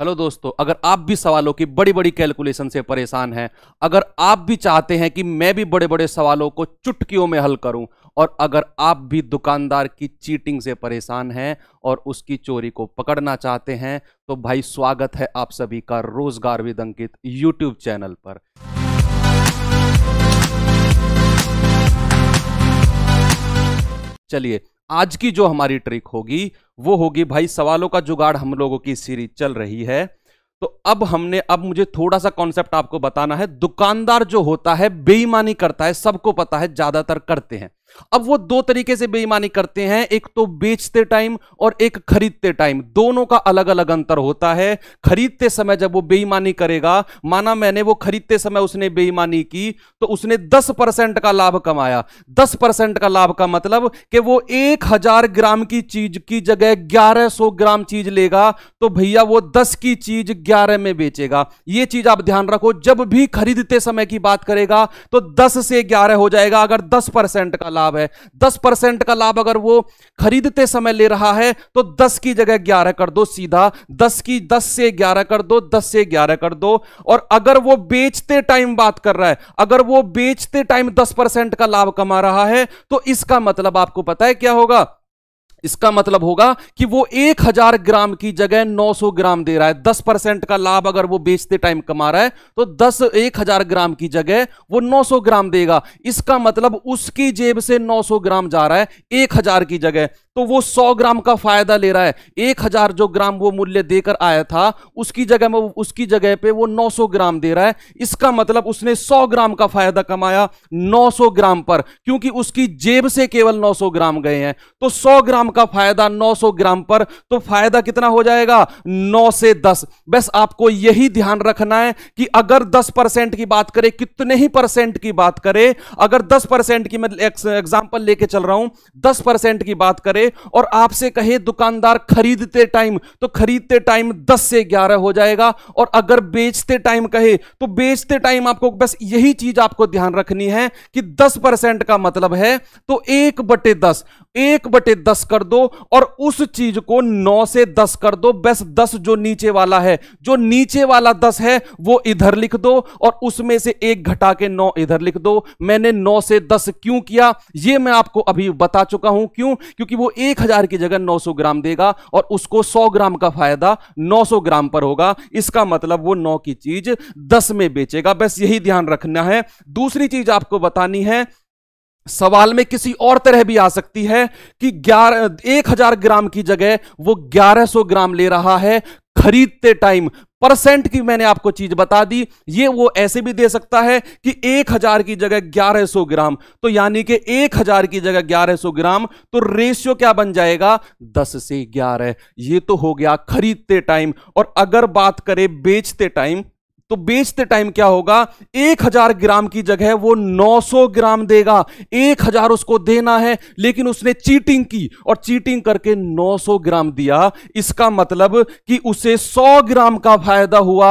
hello दोस्तों अगर आप भी सवालों की बड़ी बड़ी कैलकुलेशन से परेशान हैं अगर आप भी चाहते हैं कि मैं भी बड़े बड़े सवालों को चुटकियों में हल करूं और अगर आप भी दुकानदार की चीटिंग से परेशान हैं और उसकी चोरी को पकड़ना चाहते हैं तो भाई स्वागत है आप सभी का रोजगार विद अंकित यूट्यूब चैनल पर चलिए आज की जो हमारी ट्रिक होगी वो होगी भाई सवालों का जुगाड़ हम लोगों की सीरीज चल रही है तो अब हमने अब मुझे थोड़ा सा कॉन्सेप्ट आपको बताना है दुकानदार जो होता है बेईमानी करता है सबको पता है ज्यादातर करते हैं अब वो दो तरीके से बेईमानी करते हैं एक तो बेचते टाइम और एक खरीदते टाइम दोनों का अलग अलग अंतर होता है खरीदते समय जब वो बेईमानी करेगा माना मैंने वो खरीदते समय उसने बेईमानी की तो उसने दस परसेंट का लाभ कमाया दस परसेंट का लाभ का मतलब कि वो एक हजार ग्राम की चीज की जगह ग्यारह सौ ग्राम चीज लेगा तो भैया वो दस की चीज ग्यारह में बेचेगा ये चीज आप ध्यान रखो जब भी खरीदते समय की बात करेगा तो दस से ग्यारह हो जाएगा अगर दस परसेंट का लाभ लाभ है दस परसेंट का लाभ अगर वो खरीदते समय ले रहा है तो दस की जगह ग्यारह कर दो सीधा दस की दस से ग्यारह कर दो दस से ग्यारह कर दो और अगर वो बेचते टाइम बात कर रहा है अगर वो बेचते टाइम दस परसेंट का लाभ कमा रहा है तो इसका मतलब आपको पता है क्या होगा इसका मतलब होगा कि वो एक हजार ग्राम की जगह 900 ग्राम दे रहा है 10 परसेंट का लाभ अगर वो बेचते टाइम कमा रहा है तो 10 एक हजार ग्राम की जगह वो 900 ग्राम देगा इसका मतलब उसकी जेब से 900 ग्राम जा रहा है एक हजार की जगह तो वो सौ ग्राम का फायदा ले रहा है एक हजार जो ग्राम वो मूल्य देकर आया था उसकी जगह में उसकी जगह पे वो 900 ग्राम दे रहा है इसका मतलब उसने 100 ग्राम का फायदा कमाया 900 ग्राम पर क्योंकि उसकी जेब से केवल 900 ग्राम गए हैं तो 100 ग्राम का फायदा 900 ग्राम पर तो फायदा कितना हो जाएगा नौ से दस बस आपको यही ध्यान रखना है कि अगर दस परसेंट की बात करें कितने ही परसेंट की बात करें अगर दस परसेंट की मैं एग्जाम्पल लेके चल रहा हूं दस परसेंट की बात करें और आपसे कहे दुकानदार खरीदते टाइम तो खरीदते टाइम 10 से 11 हो जाएगा और अगर बेचते टाइम कहे तो बेचते टाइम आपको बस यही चीज आपको ध्यान रखनी है कि 10 परसेंट का मतलब है तो एक बटे दस एक बटे दस कर दो और उस चीज को नौ से दस कर दो बस दस जो नीचे वाला है जो नीचे वाला दस है वो इधर लिख दो और उसमें से एक घटा के नौ इधर लिख दो मैंने नौ से दस क्यों किया ये मैं आपको अभी बता चुका हूं क्यों क्योंकि वो एक हजार की जगह नौ सौ ग्राम देगा और उसको सौ ग्राम का फायदा नौ सौ ग्राम पर होगा इसका मतलब वो नौ की चीज दस में बेचेगा बस यही ध्यान रखना है दूसरी चीज आपको बतानी है सवाल में किसी और तरह भी आ सकती है कि ग्यारह एक हजार ग्राम की जगह वो ग्यारह सौ ग्राम ले रहा है खरीदते टाइम परसेंट की मैंने आपको चीज बता दी ये वो ऐसे भी दे सकता है कि एक हजार की जगह ग्यारह सौ ग्राम तो यानी कि एक हजार की जगह ग्यारह सौ ग्राम तो रेशियो क्या बन जाएगा दस से ग्यारह ये तो हो गया खरीदते टाइम और अगर बात करें बेचते टाइम तो बेचते टाइम क्या होगा एक हजार ग्राम की जगह वो 900 ग्राम देगा एक हजार उसको देना है लेकिन उसने चीटिंग की और चीटिंग करके 900 ग्राम दिया इसका मतलब कि उसे 100 ग्राम का फायदा हुआ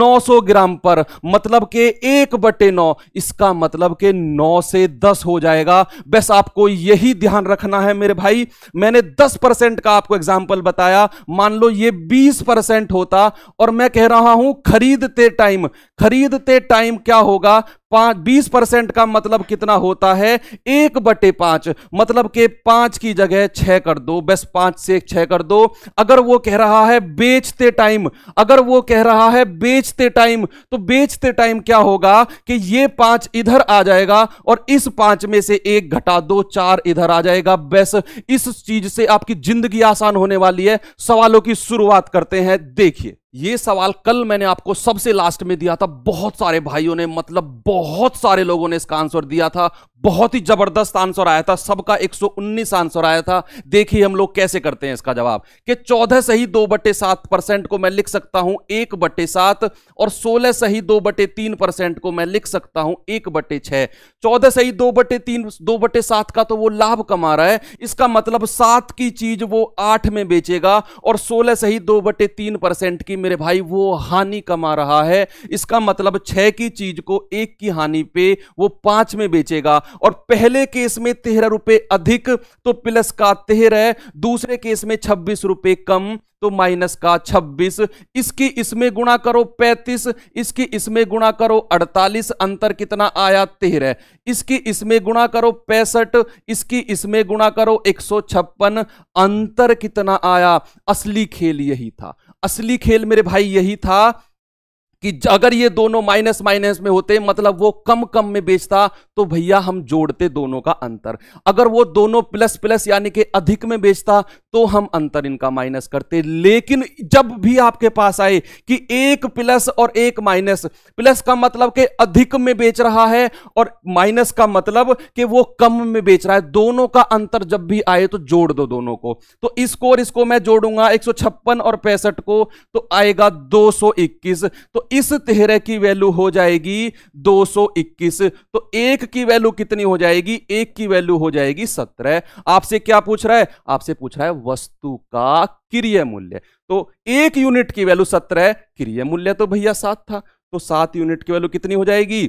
900 ग्राम पर मतलब के एक बटे नौ इसका मतलब के नौ से दस हो जाएगा बस आपको यही ध्यान रखना है मेरे भाई मैंने दस परसेंट का आपको एग्जाम्पल बताया मान लो ये बीस परसेंट होता और मैं कह रहा हूं खरीदते टाइम खरीदते टाइम क्या होगा पांच बीस परसेंट का मतलब कितना होता है एक बटे पांच मतलब के पांच की जगह छह कर दो बस पांच से छह कर दो अगर वो कह रहा है बेचते टाइम अगर वो कह रहा है बेचते टाइम तो बेचते टाइम क्या होगा कि ये पांच इधर आ जाएगा और इस पांच में से एक घटा दो चार इधर आ जाएगा बस इस चीज से आपकी जिंदगी आसान होने वाली है सवालों की शुरुआत करते हैं देखिए ये सवाल कल मैंने आपको सबसे लास्ट में दिया था बहुत सारे भाइयों ने मतलब बहुत बहुत सारे लोगों ने इसका आंसर दिया था बहुत ही जबरदस्त आंसर आया था सबका 119 आंसर आया था देखिए हम लोग कैसे करते हैं इसका जवाब कि 14 सही दो बटे सात परसेंट को मैं लिख सकता हूं एक बटे सात और 16 सही दो बटे तीन परसेंट को मैं लिख सकता हूं एक बटे छह चौदह सही दो बटे तीन दो बटे सात का तो वो लाभ कमा रहा है इसका मतलब सात की चीज वो आठ में बेचेगा और सोलह सही दो बटे तीन परसेंट की मेरे भाई वो हानि कमा रहा है इसका मतलब छह की चीज को एक की हानि पे वो पांच में बेचेगा और पहले केस में तेरह रुपए अधिक तो प्लस का तेरह दूसरे केस में छब्बीस रुपए कम तो माइनस का छब्बीस इसकी इसमें गुणा करो पैंतीस इसकी इसमें गुणा करो अड़तालीस अंतर कितना आया तेरह इसकी इसमें गुणा करो पैंसठ इसकी इसमें गुणा करो एक अंतर कितना आया असली खेल यही था असली खेल मेरे भाई यही था कि अगर ये दोनों माइनस माइनस में होते मतलब वो कम कम में बेचता तो भैया हम जोड़ते दोनों का अंतर अगर वो दोनों प्लस प्लस यानी कि अधिक में बेचता तो हम अंतर इनका माइनस करते लेकिन जब भी आपके पास आए कि एक प्लस और एक माइनस प्लस का मतलब कि अधिक में बेच रहा है और माइनस का मतलब कि वो कम में बेच रहा है दोनों का अंतर जब भी आए तो जोड़ दो दोनों को तो इसको और इसको मैं जोड़ूंगा एक और पैंसठ को तो आएगा दो तो इस तेरह की वैल्यू हो जाएगी 221 तो एक की वैल्यू कितनी हो जाएगी एक की वैल्यू हो जाएगी 17 आपसे क्या पूछ रहा है आपसे पूछ रहा है वस्तु का क्रिय मूल्य तो एक यूनिट की वैल्यू 17 है क्रिय मूल्य तो भैया सात था तो सात यूनिट की वैल्यू कितनी हो जाएगी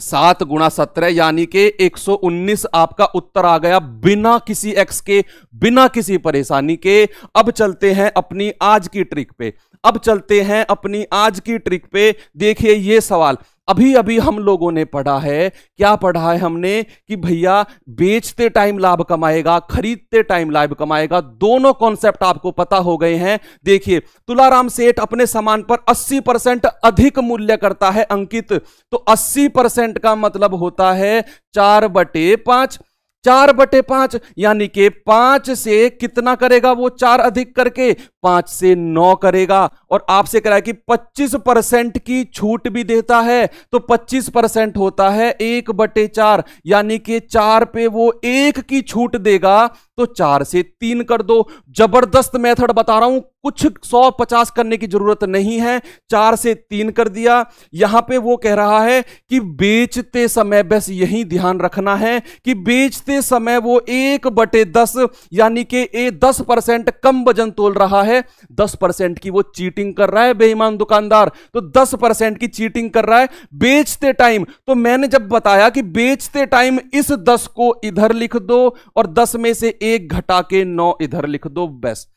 सात गुणा सत्रह यानी कि 119 आपका उत्तर आ गया बिना किसी एक्स के बिना किसी परेशानी के अब चलते हैं अपनी आज की ट्रिक पे अब चलते हैं अपनी आज की ट्रिक पे देखिए ये सवाल अभी अभी हम लोगों ने पढ़ा है क्या पढ़ा है हमने कि भैया बेचते टाइम लाभ कमाएगा खरीदते टाइम लाभ कमाएगा दोनों कॉन्सेप्ट आपको पता हो गए हैं देखिए तुलाराम सेठ अपने सामान पर 80 परसेंट अधिक मूल्य करता है अंकित तो 80 परसेंट का मतलब होता है चार बटे पांच चार बटे पांच यानी कि पांच से कितना करेगा वो चार अधिक करके पांच से नौ करेगा और आपसे है कि 25 परसेंट की छूट भी देता है तो 25 परसेंट होता है एक बटे चार यानी कि चार पे वो एक की छूट देगा तो चार से तीन कर दो जबरदस्त मेथड बता रहा हूं कुछ सौ पचास करने की जरूरत नहीं है चार से तीन कर दिया यहां पे वो कह रहा है कि बेचते समय बस यही ध्यान रखना है कि बेचते समय वो एक बटे दस यानी कि ए दस परसेंट कम वजन तोल रहा है है दस परसेंट की वो चीटिंग कर रहा है बेईमान दुकानदार तो दस परसेंट की चीटिंग कर रहा है बेचते टाइम तो मैंने जब बताया कि बेचते टाइम इस दस को इधर लिख दो और दस में से एक घटा के नौ इधर लिख दो बेस्ट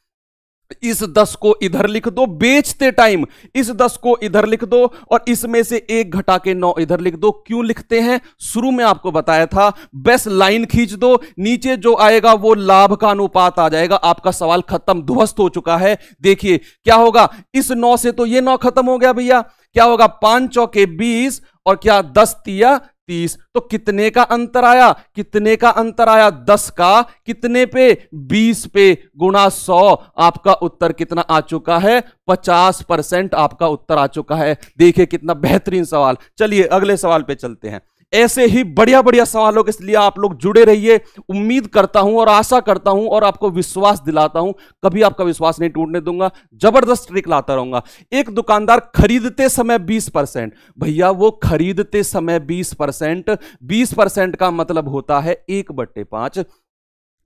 इस दस को इधर लिख दो बेचते टाइम इस दस को इधर लिख दो और इसमें से एक घटा के नौ इधर लिख दो क्यों लिखते हैं शुरू में आपको बताया था बेस लाइन खींच दो नीचे जो आएगा वो लाभ का अनुपात आ जाएगा आपका सवाल खत्म ध्वस्त हो चुका है देखिए क्या होगा इस नौ से तो ये नौ खत्म हो गया भैया क्या होगा पांच चौके बीस और क्या दस तिया तीस तो कितने का अंतर आया कितने का अंतर आया दस का कितने पे बीस पे गुणा सौ आपका उत्तर कितना आ चुका है पचास परसेंट आपका उत्तर आ चुका है देखिए कितना बेहतरीन सवाल चलिए अगले सवाल पे चलते हैं ऐसे ही बढ़िया बढ़िया सवालों के लिए आप लोग जुड़े रहिए उम्मीद करता हूं और आशा करता हूं और आपको विश्वास दिलाता हूं कभी आपका विश्वास नहीं टूटने दूंगा जबरदस्त ट्रिक लाता रहूंगा एक दुकानदार खरीदते समय 20 परसेंट भैया वो खरीदते समय 20 परसेंट बीस परसेंट का मतलब होता है एक बट्टे पांच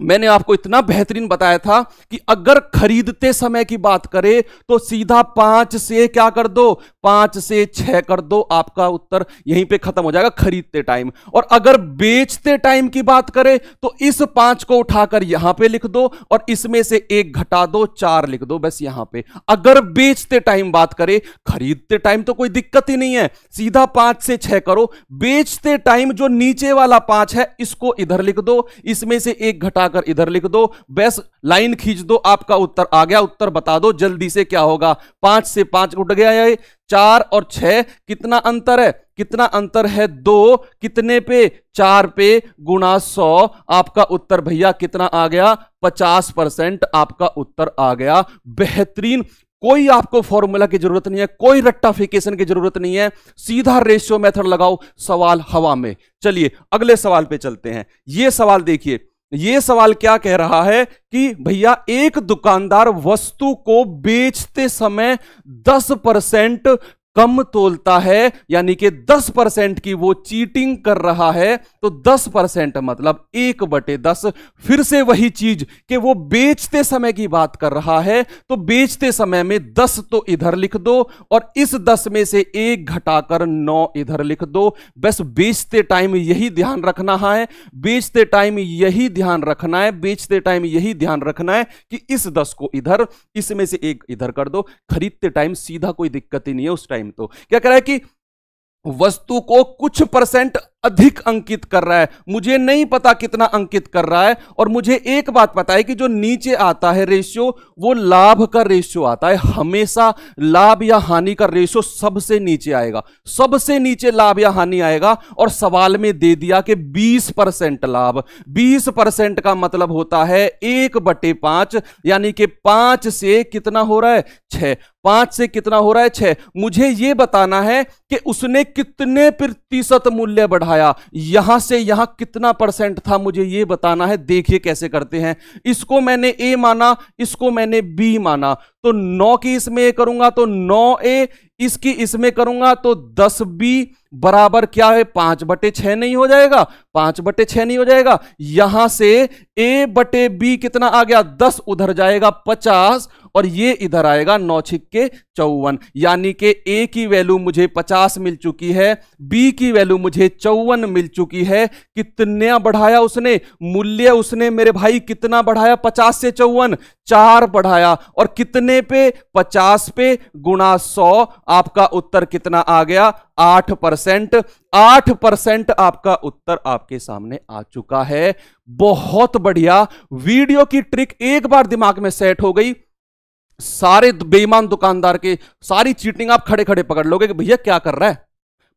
मैंने आपको इतना बेहतरीन बताया था कि अगर खरीदते समय की बात करें तो सीधा पांच से क्या कर दो पांच से छह कर दो आपका उत्तर यहीं पे खत्म हो जाएगा खरीदते टाइम और अगर बेचते टाइम की बात करें तो इस पांच को उठाकर यहां पे लिख दो और इसमें से एक घटा दो चार लिख दो बस यहां पे अगर बेचते टाइम बात करें खरीदते टाइम तो कोई दिक्कत ही नहीं है सीधा पांच से छह करो बेचते टाइम जो नीचे वाला पांच है इसको इधर लिख दो इसमें से एक घटा हटाकर इधर लिख दो बेस लाइन खींच दो आपका उत्तर आ गया उत्तर बता दो जल्दी से क्या होगा पांच से पांच उठ गया है चार और छह कितना अंतर है कितना अंतर है दो कितने पे चार पे गुणा सौ आपका उत्तर भैया कितना आ गया पचास परसेंट आपका उत्तर आ गया बेहतरीन कोई आपको फॉर्मूला की जरूरत नहीं है कोई रट्टाफिकेशन की जरूरत नहीं है सीधा रेशियो मेथड लगाओ सवाल हवा में चलिए अगले सवाल पे चलते हैं ये सवाल देखिए ये सवाल क्या कह रहा है कि भैया एक दुकानदार वस्तु को बेचते समय 10 परसेंट कम तोलता है यानी कि 10 परसेंट की वो चीटिंग कर रहा है तो 10 परसेंट मतलब एक बटे दस फिर से वही चीज कि वो बेचते समय की बात कर रहा है तो बेचते समय में 10 तो इधर लिख दो और इस 10 में से एक घटाकर 9 इधर लिख दो बस बेचते टाइम यही ध्यान रखना है बेचते टाइम यही ध्यान रखना है बेचते टाइम यही ध्यान रखना है कि इस दस को इधर इसमें से एक इधर कर दो खरीदते टाइम सीधा कोई दिक्कत ही नहीं है उस टाइम तो क्या कह रहा है कि वस्तु को कुछ परसेंट अधिक अंकित कर रहा है मुझे नहीं पता कितना अंकित कर रहा है और मुझे एक बात पता है कि जो नीचे आता है रेशियो वो लाभ का रेशियो आता है हमेशा लाभ या हानि का रेशियो सबसे नीचे आएगा सबसे नीचे लाभ या हानि आएगा और सवाल में दे दिया कि 20 परसेंट लाभ 20 परसेंट का मतलब होता है एक बटे पांच यानी कि पांच से कितना हो रहा है छह पांच से कितना हो रहा है छह मुझे यह बताना है कि उसने कितने प्रतिशत मूल्य बढ़ा बढ़ाया यहां से यहां कितना परसेंट था मुझे यह बताना है देखिए कैसे करते हैं इसको मैंने ए माना इसको मैंने बी माना तो नौ की इसमें ए करूंगा तो नौ ए इसकी इसमें करूंगा तो दस बी बराबर क्या है पांच बटे छह नहीं हो जाएगा पांच बटे छह नहीं हो जाएगा यहां से ए बटे बी कितना आ गया दस उधर जाएगा पचास और ये इधर आएगा नौ छिक्के चौवन यानी कि ए की वैल्यू मुझे पचास मिल चुकी है बी की वैल्यू मुझे चौवन मिल चुकी है कितना बढ़ाया उसने मूल्य उसने मेरे भाई कितना बढ़ाया पचास से चौवन चार बढ़ाया और कितने पे पचास पे गुणा सौ आपका उत्तर कितना आ गया आठ परसेंट आठ परसेंट आपका उत्तर आपके सामने आ चुका है बहुत बढ़िया वीडियो की ट्रिक एक बार दिमाग में सेट हो गई सारे बेईमान दुकानदार के सारी चीटिंग आप खड़े खड़े पकड़ लोगे कि भैया क्या कर रहा है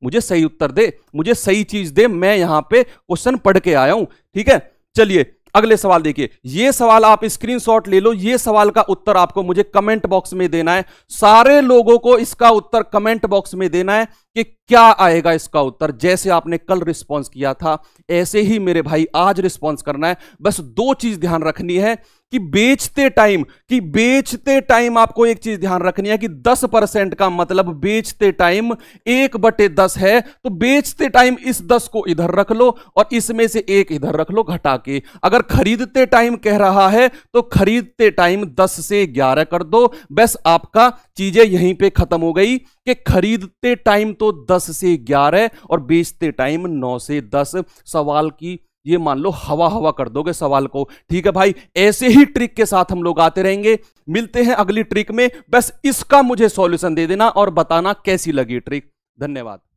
मुझे सही उत्तर दे मुझे सही चीज दे मैं यहां पे क्वेश्चन पढ़ के आया हूं ठीक है चलिए अगले सवाल देखिए ये सवाल आप स्क्रीनशॉट ले लो ये सवाल का उत्तर आपको मुझे कमेंट बॉक्स में देना है सारे लोगों को इसका उत्तर कमेंट बॉक्स में देना है कि क्या आएगा इसका उत्तर जैसे आपने कल रिस्पॉन्स किया था ऐसे ही मेरे भाई आज रिस्पॉन्स करना है बस दो चीज ध्यान रखनी है कि बेचते टाइम कि बेचते टाइम आपको एक चीज ध्यान रखनी है कि 10 परसेंट का मतलब बेचते टाइम एक बटे दस है तो बेचते टाइम इस दस को इधर रख लो और इसमें से एक इधर रख लो घटा के अगर खरीदते टाइम कह रहा है तो खरीदते टाइम 10 से 11 कर दो बस आपका चीजें यहीं पे खत्म हो गई कि खरीदते टाइम तो दस से ग्यारह और बेचते टाइम नौ से दस सवाल की ये मान लो हवा हवा कर दोगे सवाल को ठीक है भाई ऐसे ही ट्रिक के साथ हम लोग आते रहेंगे मिलते हैं अगली ट्रिक में बस इसका मुझे सॉल्यूशन दे देना और बताना कैसी लगी ट्रिक धन्यवाद